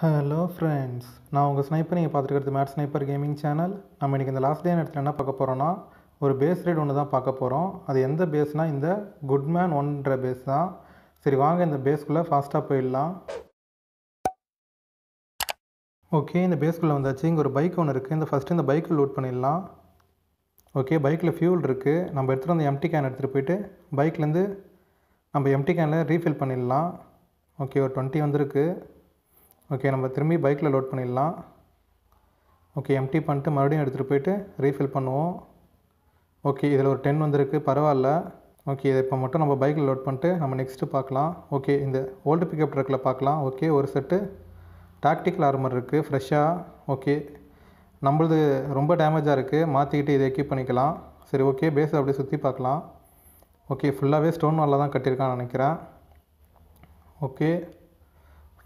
hello friends நான் உங்கள் sniper நீங்கள் பார்த்துருக்கிறது மேட் ஸ்னைப்பர் கேமிங் சேனல் நம்ம இன்றைக்கி இந்த லாஸ்ட் டே இடத்துல என்ன பார்க்க போகிறோன்னா ஒரு பேஸ் ரேட் ஒன்று தான் பார்க்க போகிறோம் அது எந்த பேஸ்னால் இந்த குட்மேன் ஒன்ற பேஸ் தான் சரி வாங்க இந்த பேஸ்க்குள்ளே ஃபாஸ்ட்டாக போயிடலாம் ஓகே இந்த பேஸ்க்குள்ளே வந்தாச்சு இங்கே ஒரு பைக் ஒன்று இருக்குது இந்த ஃபஸ்ட்டு இந்த பைக்கை லோட் பண்ணிடலாம் ஓகே பைக்கில் ஃபியூல் இருக்குது நம்ம எடுத்துகிட்டு வந்து எம்டி கேன் எடுத்துகிட்டு போயிட்டு பைக்லேருந்து நம்ம எம்டி கேனில் ரீஃபில் பண்ணிடலாம் ஓகே ஒரு டுவெண்ட்டி வந்திருக்கு ஓகே நம்ம திரும்பி பைக்கில் லோட் பண்ணிடலாம் ஓகே எம்டி பண்ணிட்டு மறுபடியும் எடுத்துகிட்டு போயிட்டு ரீஃபில் பண்ணுவோம் ஓகே இதில் ஒரு டென் வந்திருக்கு பரவாயில்ல ஓகே இதை இப்போ மட்டும் நம்ம பைக்கில் லோட் பண்ணிட்டு நம்ம நெக்ஸ்ட்டு பார்க்கலாம் ஓகே இந்த ஓல்டு பிக்கப் ட்ரக்கில் பார்க்கலாம் ஓகே ஒரு செட்டு டாக்டிக்கல் ஆர்மர் இருக்குது ஃப்ரெஷ்ஷாக ஓகே நம்மளது ரொம்ப டேமேஜாக இருக்குது மாற்றிக்கிட்டு இதை எக்யூப் பண்ணிக்கலாம் சரி ஓகே பேஸ் அப்படியே சுற்றி பார்க்கலாம் ஓகே ஃபுல்லாகவே ஸ்டோன் வாலில் தான் கட்டியிருக்கான்னு நினைக்கிறேன் ஓகே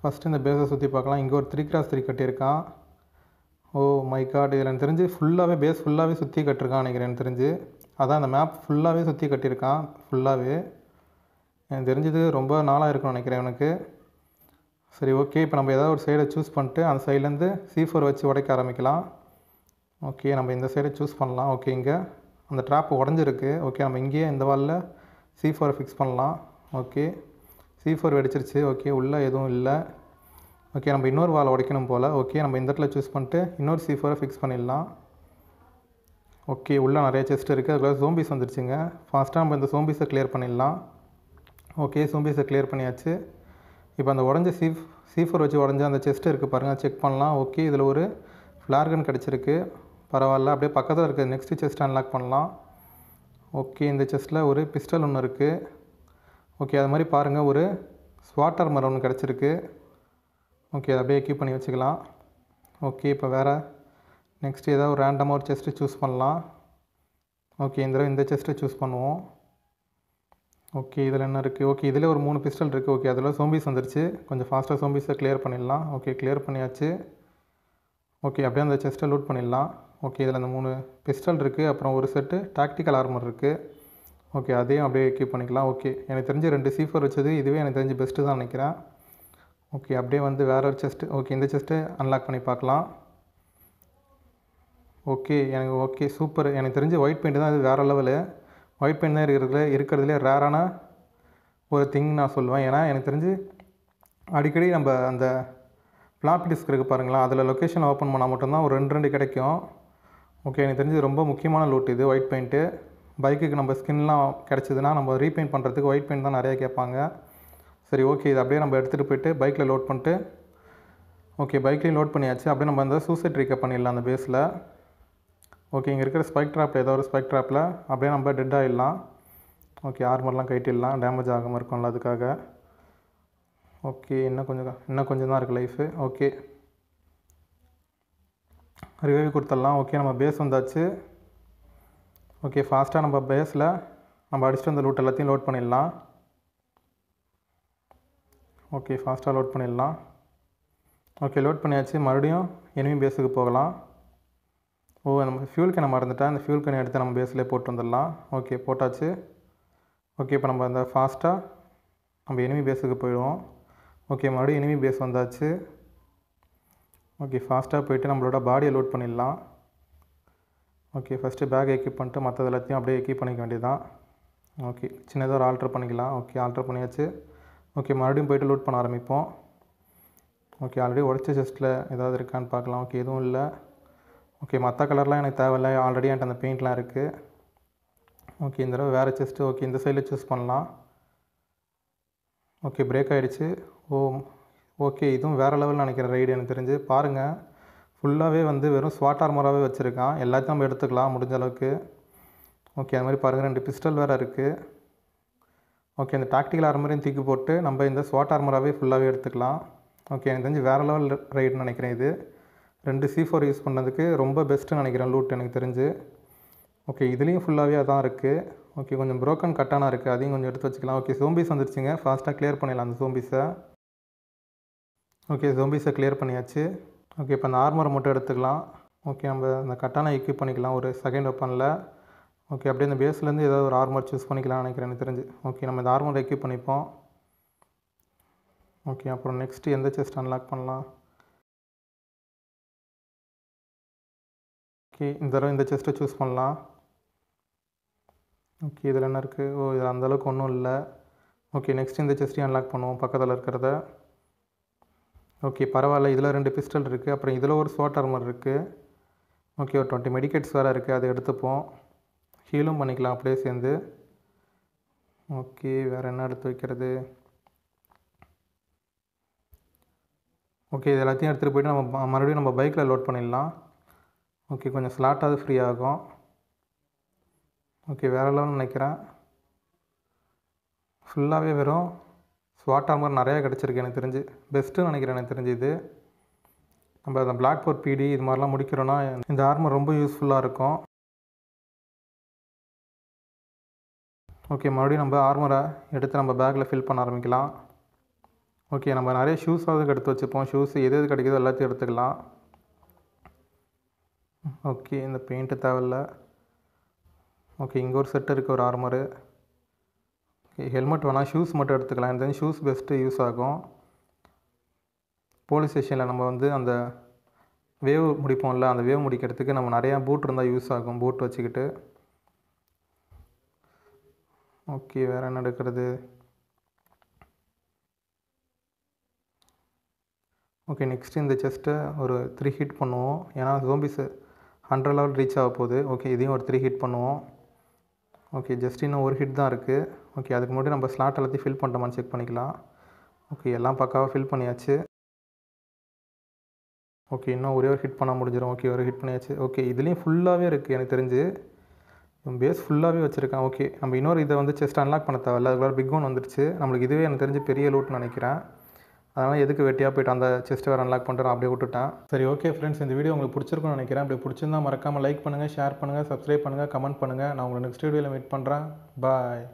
ஃபஸ்ட்டு இந்த பேஸை சுற்றி பார்க்கலாம் இங்கே ஒரு த்ரீ கிராஸ் த்ரீ கட்டியிருக்கான் ஓ மை காட் இதில் எனக்கு தெரிஞ்சு ஃபுல்லாகவே பேஸ் ஃபுல்லாகவே சுற்றி கட்டிருக்கான் நினைக்கிறேன் எனக்கு தெரிஞ்சு அதான் அந்த மேப் ஃபுல்லாகவே சுற்றி கட்டியிருக்கான் ஃபுல்லாகவே எனக்கு தெரிஞ்சது ரொம்ப நாளாக இருக்கும்னு நினைக்கிறேன் எனக்கு சரி ஓகே இப்போ நம்ம ஏதாவது ஒரு சைடை சூஸ் பண்ணிட்டு அந்த சைட்லேருந்து சி ஃபோர் வச்சு உடைக்க ஆரம்பிக்கலாம் ஓகே நம்ம இந்த சைடை சூஸ் பண்ணலாம் ஓகே இங்கே அந்த ட்ராப் உடஞ்சிருக்கு ஓகே நம்ம இங்கேயே இந்த வாலில் சி ஃபோரை ஃபிக்ஸ் பண்ணலாம் ஓகே சி ஃபோர் வெடிச்சிருச்சு ஓகே உள்ளே எதுவும் இல்லை ஓகே நம்ம இன்னொரு வாழை உடைக்கணும் போல் ஓகே நம்ம இந்த இடத்துல சூஸ் பண்ணிட்டு இன்னொரு சி ஃபோரை ஃபிக்ஸ் பண்ணிடலாம் ஓகே உள்ளே நிறைய செஸ்ட் இருக்குது அதுக்குள்ள சோம்பிஸ் வந்துருச்சுங்க ஃபாஸ்ட்டாக நம்ம இந்த சோம்பீஸை கிளியர் பண்ணிடலாம் ஓகே சோம்பிஸை கிளியர் பண்ணியாச்சு இப்போ அந்த உடஞ்ச சீ சீஃபர் வச்சு உடஞ்ச அந்த செஸ்ட் இருக்குது பாருங்கள் செக் பண்ணலாம் ஓகே இதில் ஒரு ஃப்ளார்கன் கிடச்சிருக்கு பரவாயில்ல அப்படியே பக்கத்தில் இருக்குது நெக்ஸ்ட்டு செஸ்ட் அன்லாக் பண்ணலாம் ஓகே இந்த செஸ்ட்டில் ஒரு பிஸ்டல் ஒன்று இருக்குது ஓகே அது மாதிரி பாருங்கள் ஒரு ஸ்வாட்டர் மரம் ஒன்று கிடச்சிருக்கு ஓகே அதை அப்படியே கீப் பண்ணி வச்சுக்கலாம் ஓகே இப்போ வேறு நெக்ஸ்ட் ஏதாவது ஒரு ரேண்டமாக ஒரு செஸ்ட்டு சூஸ் பண்ணலாம் ஓகே இந்த தடவை இந்த செஸ்ட்டை சூஸ் பண்ணுவோம் ஓகே இதில் என்ன இருக்குது ஓகே இதில் ஒரு மூணு பிஸ்டல் இருக்குது ஓகே அதில் சோம்பிஸ் வந்துருச்சு கொஞ்சம் ஃபாஸ்ட்டாக சோம்பிஸை கிளியர் பண்ணிடலாம் ஓகே கிளியர் பண்ணியாச்சு ஓகே அப்படியே அந்த செஸ்ட்டை லூட் பண்ணிடலாம் ஓகே இதில் அந்த மூணு பிஸ்டல் இருக்குது அப்புறம் ஒரு செட்டு டாக்டிக்கல் ஆர்மர் இருக்குது ஓகே அதையும் அப்படியே கீப் பண்ணிக்கலாம் ஓகே எனக்கு தெரிஞ்சு ரெண்டு சீஃபர் வச்சது இதுவே எனக்கு தெரிஞ்சு பெஸ்ட்டு தான் நினைக்கிறேன் ஓகே அப்படியே வந்து வேறு ஒரு செஸ்ட்டு ஓகே இந்த செஸ்ட்டு அன்லாக் பண்ணி பார்க்கலாம் ஓகே எனக்கு ஓகே சூப்பர் எனக்கு தெரிஞ்சு ஒயிட் பெயிண்ட் தான் இது வேறு லெவலு ஒயிட் பெயிண்ட் தான் இருக்கிறதுல இருக்கிறதுலே ரேரான ஒரு திங் நான் சொல்லுவேன் ஏன்னா எனக்கு தெரிஞ்சு அடிக்கடி நம்ம அந்த ஃப்ளாப் டிஸ்க் இருக்குது பாருங்களா அதில் லொக்கேஷன் ஓப்பன் பண்ணால் மட்டும்தான் ஒரு ரெண்டு ரெண்டு கிடைக்கும் ஓகே எனக்கு தெரிஞ்சு ரொம்ப முக்கியமான லூட் இது ஒயிட் பெயிண்ட்டு பைக்குக்கு நம்ம ஸ்கின்லாம் கிடச்சிதுன்னா நம்ம ரீபெயிண்ட் பண்ணுறதுக்கு ஒயிட் பெயிண்ட் தான் நிறையா கேட்பாங்க சரி ஓகே இது அப்படியே நம்ம எடுத்துகிட்டு போயிட்டு பைக்கில் லோட் பண்ணிட்டு ஓகே பைக்லேயும் லோட் பண்ணியாச்சு அப்படியே நம்ம அந்த சூசைட் ரிக்கப் பண்ணிடலாம் அந்த பேஸில் ஓகே இங்கே இருக்கிற ஸ்பைக் ட்ராப்பில் ஏதோ ஒரு ஸ்பைக் ட்ராப்பில் அப்படியே நம்ம டெட் ஆகிடலாம் ஓகே ஆர்மர்லாம் கைட்டிடலாம் டேமேஜ் ஆகாமல் இருக்கும்ல அதுக்காக ஓகே இன்னும் கொஞ்சம் இன்னும் கொஞ்சம் தான் இருக்குது லைஃபு ஓகே ரிவ்யூ கொடுத்துடலாம் ஓகே நம்ம பேஸ் வந்தாச்சு ஓகே ஃபாஸ்ட்டாக நம்ம பேஸில் நம்ம அடிச்சுட்டு வந்த லூட் எல்லாத்தையும் லோட் பண்ணிடலாம் ஓகே ஃபாஸ்ட்டாக லோட் பண்ணிடலாம் ஓகே லோட் பண்ணியாச்சு மறுபடியும் எனிமி பேஸுக்கு போகலாம் ஓ நம்ம ஃபியூல் கண்ணை மறந்துட்டேன் அந்த ஃபியூல் கண்ணை எடுத்து நம்ம பேஸ்லேயே போட்டு வந்துடலாம் ஓகே போட்டாச்சு ஓகே இப்போ நம்ம அந்த ஃபாஸ்ட்டாக நம்ம எனிமி பேஸுக்கு போயிடுவோம் ஓகே மறுபடியும் எனிமி பேஸ் வந்தாச்சு ஓகே ஃபாஸ்ட்டாக போயிட்டு நம்மளோட பாடியை லோட் பண்ணிடலாம் ஓகே ஃபஸ்ட்டு பேக் எக்யூப் பண்ணிட்டு மற்றது எல்லாத்தையும் அப்படியே எக்யூப் பண்ணிக்க வேண்டியது தான் ஓகே சின்னதாக ஒரு ஆல்ட்ரு பண்ணிக்கலாம் ஓகே ஆல்ட்ரு பண்ணியாச்சு ஓகே மறுபடியும் போய்ட்டு லூட் பண்ண ஆரம்பிப்போம் ஓகே ஆல்ரெடி உடச்ச செஸ்ட்டில் ஏதாவது இருக்கான்னு பார்க்கலாம் ஓகே எதுவும் இல்லை ஓகே மற்ற கலர்லாம் எனக்கு தேவையில்லை ஆல்ரெடி என்கிட்ட அந்த பெயிண்ட்லாம் இருக்குது ஓகே இந்த தடவை வேறு செஸ்ட்டு ஓகே இந்த சைடில் சூஸ் பண்ணலாம் ஓகே பிரேக் ஆகிடுச்சு ஓ ஓகே இதுவும் வேறு லெவலில் நினைக்கிறேன் ரைடு எனக்கு தெரிஞ்சு பாருங்கள் ஃபுல்லாகவே வந்து வெறும் ஸ்வாட் ஆர்மராகவே வச்சுருக்கான் எல்லாத்தையும் நம்ம எடுத்துக்கலாம் முடிஞ்ச அளவுக்கு ஓகே அது மாதிரி பாருங்கள் ரெண்டு பிஸ்டல் வேறு இருக்குது ஓகே இந்த டாக்டிக்கல் ஆர்மரையும் தூக்கி போட்டு நம்ம இந்த ஸ்வாட் ஆர்மராகவே ஃபுல்லாகவே எடுத்துக்கலாம் ஓகே எனக்கு தெரிஞ்சு வேறு லெவல் ரைடுன்னு நினைக்கிறேன் இது ரெண்டு சி ஃபோர் யூஸ் பண்ணதுக்கு ரொம்ப பெஸ்ட்டுன்னு நினைக்கிறேன் லூட் எனக்கு தெரிஞ்சு ஓகே இதுலேயும் ஃபுல்லாகவே அதான் இருக்குது ஓகே கொஞ்சம் ப்ரோக்கன் கட்டானா இருக்குது அதையும் கொஞ்சம் எடுத்து வச்சுக்கலாம் ஓகே சோம்பீஸ் வந்துருச்சுங்க ஃபாஸ்ட்டாக கிளியர் பண்ணிடலாம் அந்த சோம்பீஸை ஓகே சோம்பீஸை கிளியர் பண்ணியாச்சு ஓகே இப்போ அந்த ஆர்மர் மட்டும் எடுத்துக்கலாம் ஓகே நம்ம அந்த கட்டானை எக்யூப் பண்ணிக்கலாம் ஒரு செகண்ட் வெப்பனில் ஓகே அப்படியே அந்த பேஸ்லேருந்து ஏதாவது ஒரு ஆர்மர் சூஸ் பண்ணிக்கலாம்னு நினைக்கிறேன் எனக்கு தெரிஞ்சு ஓகே நம்ம இந்த ஆர்மர் எக்யூப் பண்ணிப்போம் ஓகே அப்புறம் நெக்ஸ்ட்டு எந்த செஸ்ட் அன்லாக் பண்ணலாம் ஓகே இந்த தடவை இந்த செஸ்ட்டை சூஸ் பண்ணலாம் ஓகே இதில் என்ன இருக்குது ஓ இதில் அந்தளவுக்கு ஒன்றும் இல்லை ஓகே நெக்ஸ்ட் இந்த செஸ்ட்டையும் அன்லாக் பண்ணுவோம் பக்கத்தில் இருக்கிறத ஓகே பரவாயில்ல இதில் ரெண்டு பிஸ்டல் இருக்குது அப்புறம் இதில் ஒரு ஷார்ட் ஆர்மர் இருக்குது ஓகே ஒரு டுவெண்ட்டி மெடிக்கேட்ஸ் வேறு இருக்குது அதை எடுத்துப்போம் ஹீலும் பண்ணிக்கலாம் அப்படியே சேர்ந்து ஓகே வேறு என்ன எடுத்து வைக்கிறது ஓகே இது எல்லாத்தையும் எடுத்துகிட்டு போய்ட்டு நம்ம மறுபடியும் நம்ம பைக்கில் லோட் பண்ணிடலாம் ஓகே கொஞ்சம் ஸ்லாட்டாவது ஃப்ரீ ஆகும் ஓகே வேறு லெவல்னு நினைக்கிறேன் ஃபுல்லாகவே வெறும் ஸ்வாட் ஆமர் நிறையா கிடச்சிருக்கு எனக்கு தெரிஞ்சு பெஸ்ட்டுன்னு நினைக்கிறேன் எனக்கு தெரிஞ்சு இது நம்ம அந்த பிளாக் போர்ட் பிடி இது மாதிரிலாம் முடிக்கிறோன்னா இந்த ஆர்மர் ரொம்ப யூஸ்ஃபுல்லாக இருக்கும் ஓகே மறுபடியும் நம்ம ஆர்மரை எடுத்து நம்ம பேக்கில் ஃபில் பண்ண ஆரம்பிக்கலாம் ஓகே நம்ம நிறைய ஷூஸாவது எடுத்து வச்சுப்போம் ஷூஸ் எது எது கிடைக்குதோ எல்லாத்தையும் எடுத்துக்கலாம் ஓகே இந்த பெயிண்ட்டு தேவையில்ல ஓகே இங்கே ஒரு செட்டு இருக்குது ஒரு ஆர்மரு ஹெல்மெட் வேணால் ஷூஸ் மட்டும் எடுத்துக்கலாம் தென் ஷூஸ் பெஸ்ட்டு யூஸ் ஆகும் போலீஸ் ஸ்டேஷனில் நம்ம வந்து அந்த வேவ் முடிப்போம்ல அந்த வேவ் முடிக்கிறதுக்கு நம்ம நிறையா பூட் இருந்தால் யூஸ் ஆகும் பூட் வச்சுக்கிட்டு ஓகே வேறு என்ன எடுக்கிறது ஓகே நெக்ஸ்ட் இந்த செஸ்ட்டை ஒரு த்ரீ ஹிட் பண்ணுவோம் ஏன்னா ஜோம்பிஸ் ஹண்ட்ரட் லெவல் ரீச் ஆக போகுது ஓகே இதையும் ஒரு த்ரீ ஹிட் பண்ணுவோம் ஓகே ஜஸ்ட் இன்னும் ஒரு ஹிட் தான் இருக்குது ஓகே அதுக்கு முன்னாடி நம்ம ஸ்லாட் எல்லாத்தையும் ஃபில் பண்ணிட்டோமான்னு செக் பண்ணிக்கலாம் ஓகே எல்லாம் பக்காவாக ஃபில் பண்ணியாச்சு ஓகே இன்னும் ஒரே ஒரு ஹிட் பண்ண முடிஞ்சிடும் ஓகே ஒரு ஹிட் பண்ணியாச்சு ஓகே இதுலேயும் ஃபுல்லாகவே இருக்குது எனக்கு தெரிஞ்சு பேஸ் ஃபுல்லாகவே வச்சுருக்கேன் ஓகே நம்ம இன்னொரு இதை வந்து செஸ்ட் அன்லாக் பண்ண தேவையில்ல அதுக்குள்ளே பிக் ஒன் வந்துருச்சு நம்மளுக்கு இதுவே எனக்கு தெரிஞ்சு பெரிய லூட்னு நினைக்கிறேன் அதனால் எதுக்கு வெட்டியாக போய்ட்டு அந்த செஸ்ட் வேறு அன்லாக் பண்ணுறேன் அப்படியே விட்டுட்டேன் சரி ஓகே ஃப்ரெண்ட்ஸ் இந்த வீடியோ உங்களுக்கு பிடிச்சிருக்கும்னு நினைக்கிறேன் அப்படி பிடிச்சிருந்தா மறக்காமல் லைக் பண்ணுங்கள் ஷேர் பண்ணுங்கள் சப்ஸ்கிரைப் பண்ணுங்கள் கமெண்ட் பண்ணுங்கள் நான் உங்களை நெக்ஸ்ட் வீடியோவில் மீட் பண்ணுறேன் பாய்